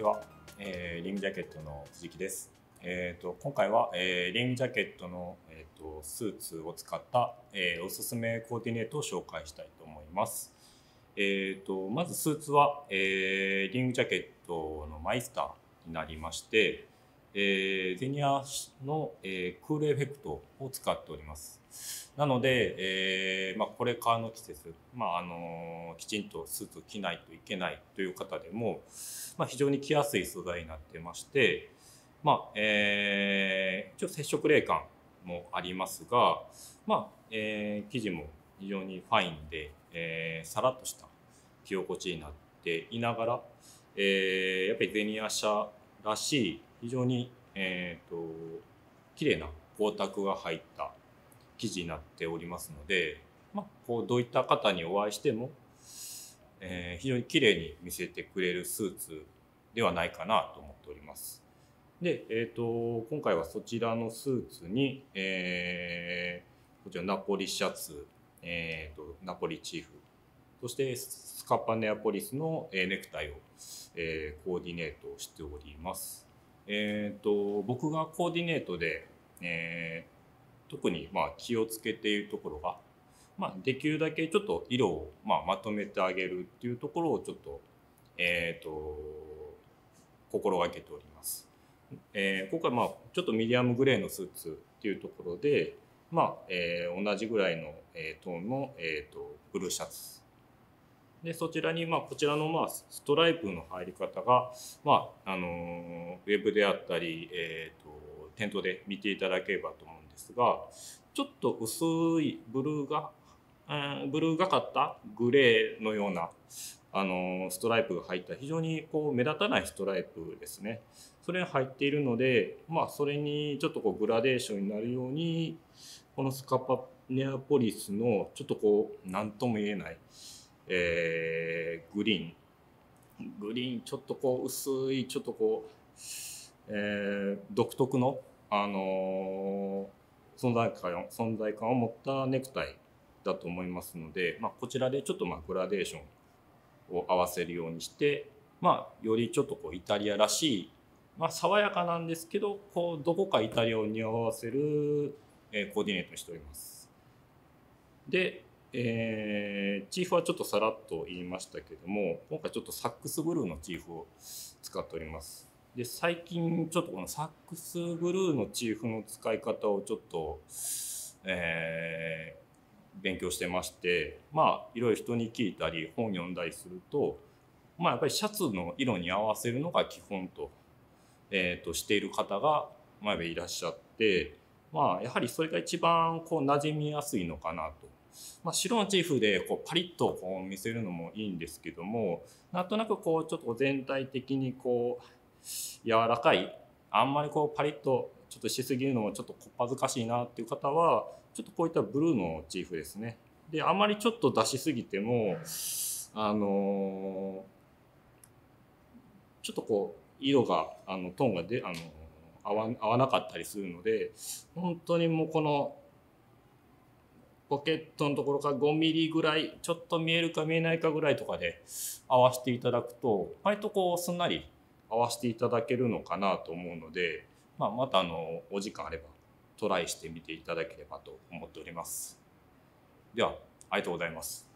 ちは、えー、リングジャケットの藤木です。えーと、今回は、えー、リングジャケットの、えーと、スーツを使った、えー、おすすめコーディネートを紹介したいと思います。えーと、とまずスーツは、えー、リングジャケットのマイスターになりまして、えー、ゼニアの、えー、クールエフェクトを使っております。なので、えーまあ、これからの季節、まああのきちんとスーツ着ないといけないという方でも、まあ、非常に着やすい素材になってまして、まあえー、一応接触冷感もありますが、まあえー、生地も非常にファインで、えー、さらっとした着心地になっていながら、えー、やっぱりゼニア社らしい非常に、えーと、綺麗な光沢が入った生地になっておりますので、まあ、こうどういった方にお会いしても、えー、非常に綺麗に見せてくれるスーツではないかなと思っております。で、えーと、今回はそちらのスーツに、えー、こちらナポリシャツ、えーと、ナポリチーフそしてスカパネアポリスのネクタイを、えコーディネートしております。えーと、僕がコーディネートで、えー、特にまあ気をつけているところが、まあ、できるだけちょっと色をまあまとめてあげるっていうところをちょっと,、えーと、心がけております。えー、今回まあちょっとミディアムグレーのスーツっていうところで、まあえー、同じぐらいの、えトーンの、えーと、とブルーシャツでそちらにまあこちらのまあストライプの入り方が、まあ、あのウェブであったり、えーと、店頭で見ていただければと思うんですがちょっと薄いブルーが、えー、ブルーがかったグレーのようなあのストライプが入った非常にこう目立たないストライプですねそれが入っているので、まあ、それにちょっとこうグラデーションになるようにこのスカパネアポリスのちょっとこう何とも言えないえー、グリーングリーンちょっとこう薄いちょっとこう、えー、独特の、あのー、存在感存在感を持ったネクタイだと思いますので、まあ、こちらでちょっとまあグラデーションを合わせるようにして、まあ、よりちょっとこうイタリアらしい、まあ、爽やかなんですけどこうどこかイタリアを匂合わせる、えー、コーディネートにしております。でえー、チーフはちょっとさらっと言いましたけども今回ちょっとサックスブルーのチーフを使っておりますで最近ちょっとこのサックスブルーのチーフの使い方をちょっと、えー、勉強してましてまあいろいろ人に聞いたり本読んだりするとまあやっぱりシャツの色に合わせるのが基本と,、えー、としている方が前いらっしゃってまあやはりそれが一番こう馴染みやすいのかなと。まあ、白のチーフでこうパリッとこう見せるのもいいんですけどもなんとなくこうちょっと全体的にこう柔らかいあんまりこうパリッとちょっとしすぎるのもちょっとこっずかしいなっていう方はちょっとこういったブルーのチーフですね。であんまりちょっと出しすぎてもあのー、ちょっとこう色があのトーンがであの合わなかったりするので本当にもうこのポケットのところから5ミリぐらいちょっと見えるか見えないかぐらいとかで合わせていただくと割とこうすんなり合わせていただけるのかなと思うので、まあ、またあのお時間あればトライしてみていただければと思っております。ではありがとうございます。